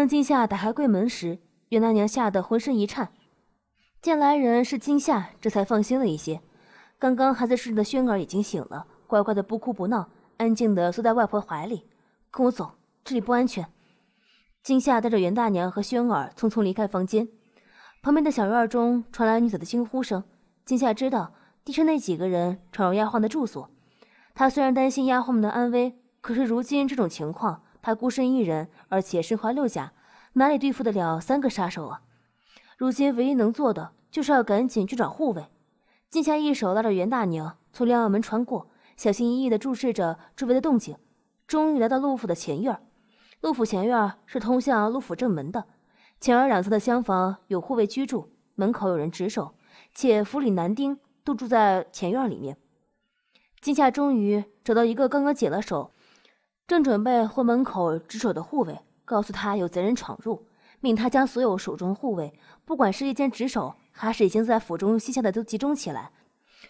当金夏打开柜门时，袁大娘吓得浑身一颤，见来人是金夏，这才放心了一些。刚刚还在睡的轩儿已经醒了，乖乖的不哭不闹，安静的缩在外婆怀里。跟我走，这里不安全。金夏带着袁大娘和轩儿匆匆离开房间。旁边的小院中传来女子的惊呼声。金夏知道，地上那几个人闯入丫鬟的住所。她虽然担心丫鬟们的安危，可是如今这种情况。他孤身一人，而且身怀六甲，哪里对付得了三个杀手啊？如今唯一能做的，就是要赶紧去找护卫。金夏一手拉着袁大娘，从瞭望门穿过，小心翼翼地注视着周围的动静，终于来到陆府的前院。陆府前院是通向陆府正门的，前院两侧的厢房有护卫居住，门口有人值守，且府里男丁都住在前院里面。金夏终于找到一个刚刚解了手。正准备回门口值守的护卫，告诉他有贼人闯入，命他将所有手中护卫，不管是一间值守还是已经在府中歇下的，都集中起来，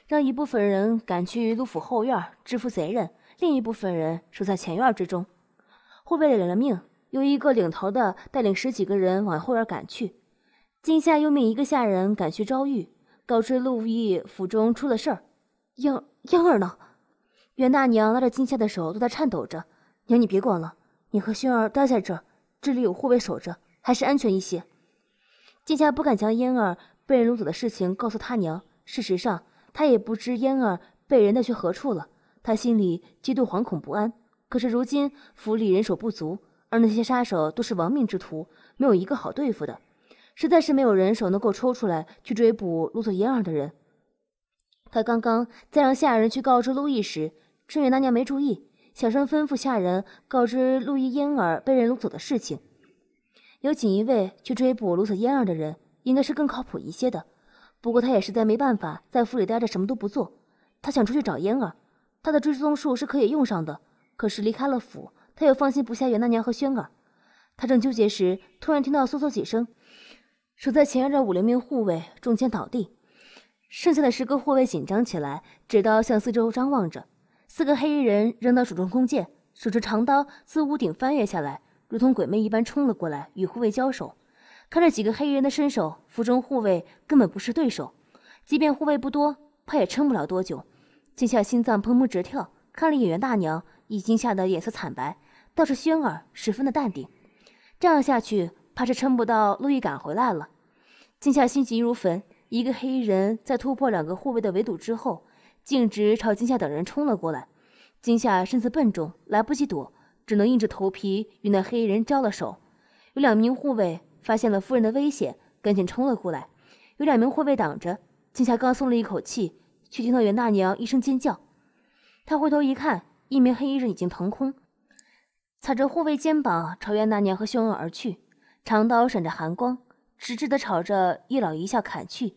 让一部分人赶去陆府后院制服贼人，另一部分人守在前院之中。护卫领了命，由一个领头的带领十几个人往后院赶去。今夏又命一个下人赶去招玉，告知陆毅府中出了事儿。央儿呢？袁大娘拉着金夏的手都在颤抖着。娘，你别管了，你和熏儿待在这儿，这里有护卫守着，还是安全一些。今夏不敢将嫣儿被人掳走的事情告诉他娘，事实上他也不知嫣儿被人带去何处了，他心里极度惶恐不安。可是如今府里人手不足，而那些杀手都是亡命之徒，没有一个好对付的，实在是没有人手能够抽出来去追捕掳走嫣儿的人。他刚刚在让下人去告知陆毅时，趁远他娘没注意。小声吩咐下人告知陆一嫣儿被人掳走的事情，有锦衣卫去追捕掳走嫣儿的人，应该是更靠谱一些的。不过他也实在没办法在府里待着，什么都不做，他想出去找嫣儿，他的追踪术是可以用上的。可是离开了府，他又放心不下袁大娘和轩儿。他正纠结时，突然听到嗖嗖几声，守在前院的五六名护卫中箭倒地，剩下的十个护卫紧张起来，举刀向四周张望着。四个黑衣人扔到手中弓箭，手持长刀自屋顶翻越下来，如同鬼魅一般冲了过来，与护卫交手。看着几个黑衣人的身手，府中护卫根本不是对手，即便护卫不多，怕也撑不了多久。静夏心脏砰砰直跳，看了眼袁大娘，已经吓得脸色惨白，倒是轩儿十分的淡定。这样下去，怕是撑不到路易赶回来了。静夏心急如焚。一个黑衣人在突破两个护卫的围堵之后。径直朝金夏等人冲了过来。金夏身子笨重，来不及躲，只能硬着头皮与那黑衣人招了手。有两名护卫发现了夫人的危险，赶紧冲了过来。有两名护卫挡着，金夏刚松了一口气，却听到袁大娘一声尖叫。他回头一看，一名黑衣人已经腾空，踩着护卫肩膀朝袁大娘和秀恩而去，长刀闪着寒光，直直的朝着一老一少砍去。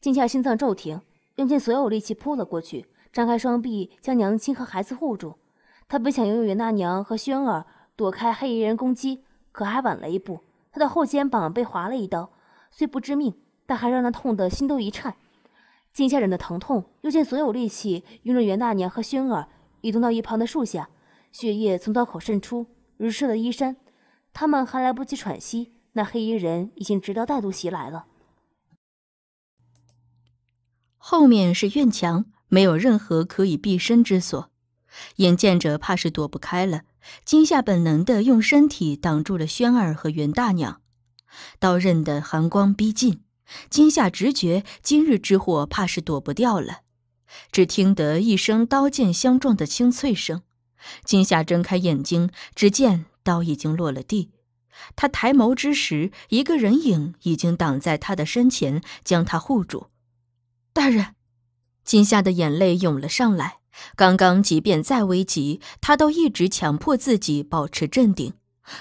金夏心脏骤停。用尽所有力气扑了过去，张开双臂将娘亲和孩子护住。他本想用袁大娘和轩儿躲开黑衣人攻击，可还晚了一步，他的后肩膀被划了一刀，虽不致命，但还让他痛得心都一颤。金吓忍的疼痛，用尽所有力气拥着袁大娘和轩儿移动到一旁的树下，血液从刀口渗出，濡湿了衣衫。他们还来不及喘息，那黑衣人已经直刀带毒袭来了。后面是院墙，没有任何可以避身之所，眼见着怕是躲不开了。金夏本能地用身体挡住了轩儿和袁大娘，刀刃的寒光逼近，金夏直觉今日之祸怕是躲不掉了。只听得一声刀剑相撞的清脆声，金夏睁开眼睛，只见刀已经落了地。他抬眸之时，一个人影已经挡在他的身前，将他护住。大人，金夏的眼泪涌了上来。刚刚即便再危急，她都一直强迫自己保持镇定。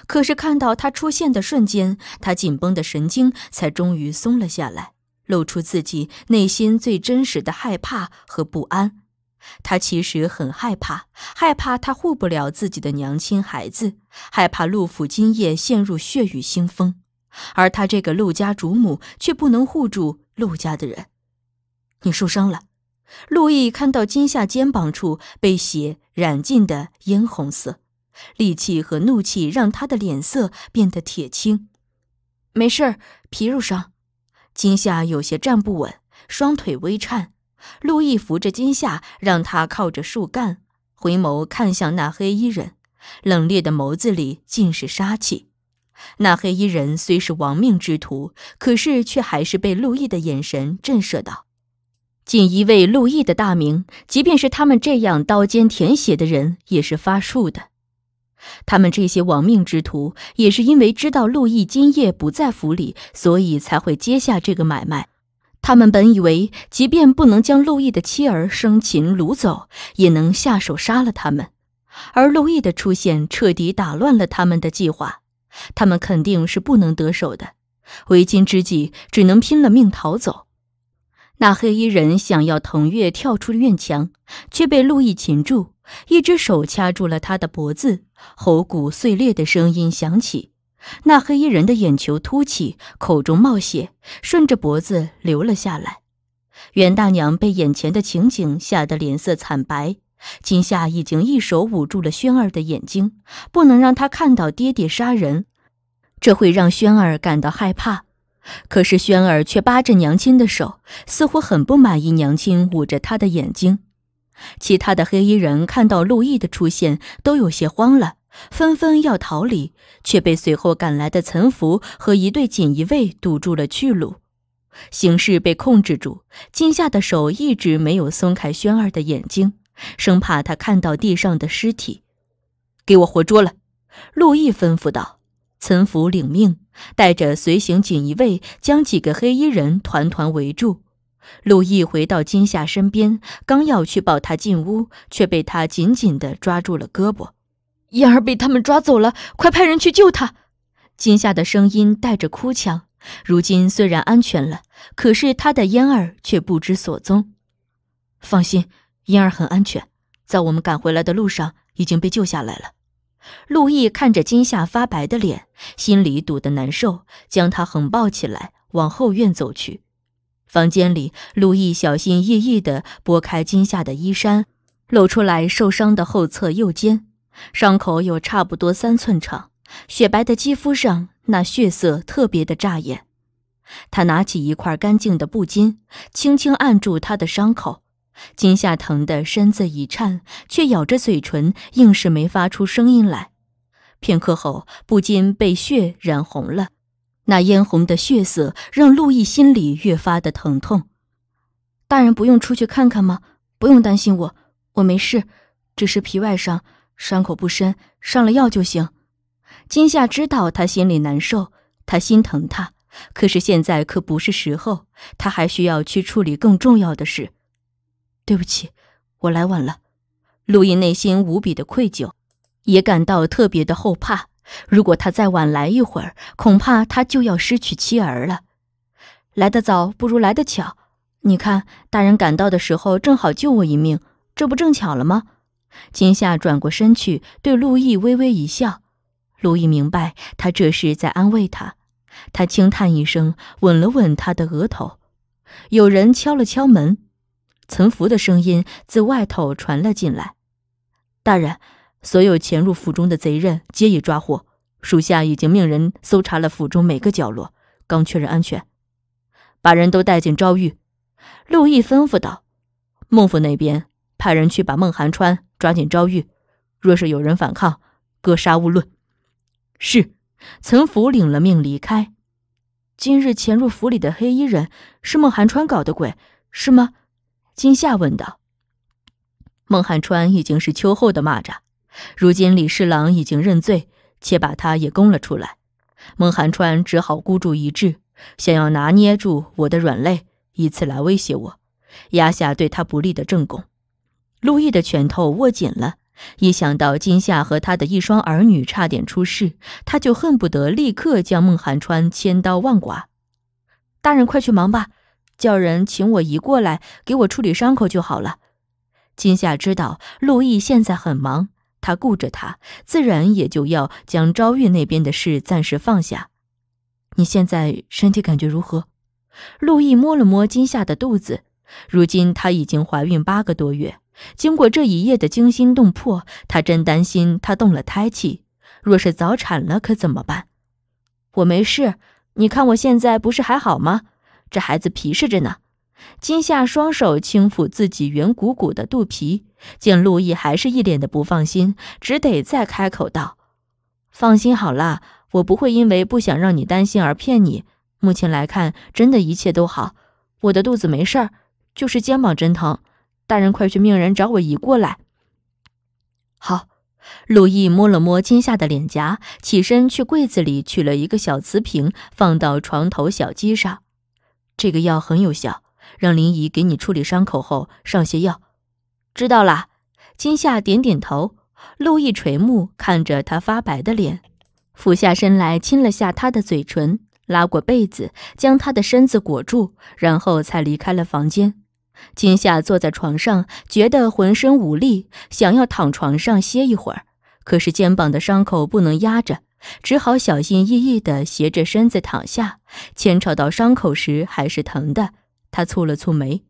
可是看到他出现的瞬间，她紧绷的神经才终于松了下来，露出自己内心最真实的害怕和不安。她其实很害怕，害怕她护不了自己的娘亲孩子，害怕陆府今夜陷入血雨腥风，而她这个陆家主母却不能护住陆家的人。你受伤了，陆毅看到金夏肩膀处被血染尽的嫣红色，戾气和怒气让他的脸色变得铁青。没事儿，皮肉伤。金夏有些站不稳，双腿微颤。陆毅扶着金夏，让他靠着树干，回眸看向那黑衣人，冷冽的眸子里尽是杀气。那黑衣人虽是亡命之徒，可是却还是被陆毅的眼神震慑到。锦衣卫陆毅的大名，即便是他们这样刀尖舔血的人，也是发怵的。他们这些亡命之徒，也是因为知道陆毅今夜不在府里，所以才会接下这个买卖。他们本以为，即便不能将陆毅的妻儿生擒掳走，也能下手杀了他们。而陆毅的出现，彻底打乱了他们的计划。他们肯定是不能得手的，为今之计，只能拼了命逃走。那黑衣人想要腾跃跳出院墙，却被陆毅擒住，一只手掐住了他的脖子，喉骨碎裂的声音响起。那黑衣人的眼球凸起，口中冒血，顺着脖子流了下来。袁大娘被眼前的情景吓得脸色惨白，今夏已经一手捂住了轩儿的眼睛，不能让他看到爹爹杀人，这会让轩儿感到害怕。可是，轩儿却扒着娘亲的手，似乎很不满意娘亲捂着她的眼睛。其他的黑衣人看到陆毅的出现，都有些慌了，纷纷要逃离，却被随后赶来的岑福和一队锦衣卫堵住了去路，形势被控制住。惊夏的手一直没有松开轩儿的眼睛，生怕他看到地上的尸体。给我活捉了！陆毅吩咐道。岑福领命，带着随行锦衣卫将几个黑衣人团团围住。陆毅回到金夏身边，刚要去抱他进屋，却被他紧紧的抓住了胳膊。嫣儿被他们抓走了，快派人去救他！金夏的声音带着哭腔。如今虽然安全了，可是他的嫣儿却不知所踪。放心，嫣儿很安全，在我们赶回来的路上已经被救下来了。陆毅看着金夏发白的脸，心里堵得难受，将她横抱起来往后院走去。房间里，陆毅小心翼翼地拨开金夏的衣衫，露出来受伤的后侧右肩，伤口有差不多三寸长，雪白的肌肤上那血色特别的扎眼。他拿起一块干净的布巾，轻轻按住她的伤口。金夏疼得身子一颤，却咬着嘴唇，硬是没发出声音来。片刻后，不禁被血染红了。那嫣红的血色让陆毅心里越发的疼痛。大人不用出去看看吗？不用担心我，我没事，只是皮外伤，伤口不深，上了药就行。金夏知道他心里难受，他心疼他，可是现在可不是时候，他还需要去处理更重要的事。对不起，我来晚了。陆毅内心无比的愧疚，也感到特别的后怕。如果他再晚来一会儿，恐怕他就要失去妻儿了。来得早不如来得巧。你看，大人赶到的时候正好救我一命，这不正巧了吗？金夏转过身去，对陆毅微微一笑。陆毅明白他这是在安慰他，他轻叹一声，吻了吻他的额头。有人敲了敲门。岑福的声音自外头传了进来：“大人，所有潜入府中的贼人皆已抓获，属下已经命人搜查了府中每个角落，刚确认安全，把人都带进诏狱。”陆毅吩咐道：“孟府那边派人去把孟寒川抓进诏狱，若是有人反抗，格杀勿论。”是岑福领了命离开。今日潜入府里的黑衣人是孟寒川搞的鬼，是吗？今夏问道：“孟汉川已经是秋后的蚂蚱，如今李侍郎已经认罪，且把他也供了出来，孟汉川只好孤注一掷，想要拿捏住我的软肋，以此来威胁我，压下对他不利的正宫。”陆毅的拳头握紧了，一想到金夏和他的一双儿女差点出事，他就恨不得立刻将孟汉川千刀万剐。大人，快去忙吧。叫人请我姨过来，给我处理伤口就好了。金夏知道陆毅现在很忙，他顾着他，自然也就要将昭月那边的事暂时放下。你现在身体感觉如何？陆毅摸了摸金夏的肚子，如今她已经怀孕八个多月，经过这一夜的惊心动魄，他真担心她动了胎气。若是早产了，可怎么办？我没事，你看我现在不是还好吗？这孩子皮实着呢，金夏双手轻抚自己圆鼓鼓的肚皮，见陆毅还是一脸的不放心，只得再开口道：“放心好了，我不会因为不想让你担心而骗你。目前来看，真的一切都好，我的肚子没事儿，就是肩膀真疼。大人快去命人找我姨过来。”好，陆毅摸了摸金夏的脸颊，起身去柜子里取了一个小瓷瓶，放到床头小几上。这个药很有效，让林姨给你处理伤口后上些药。知道啦，金夏点点头。陆毅垂目看着他发白的脸，俯下身来亲了下他的嘴唇，拉过被子将他的身子裹住，然后才离开了房间。金夏坐在床上，觉得浑身无力，想要躺床上歇一会儿，可是肩膀的伤口不能压着。只好小心翼翼地斜着身子躺下，牵扯到伤口时还是疼的。他蹙了蹙眉。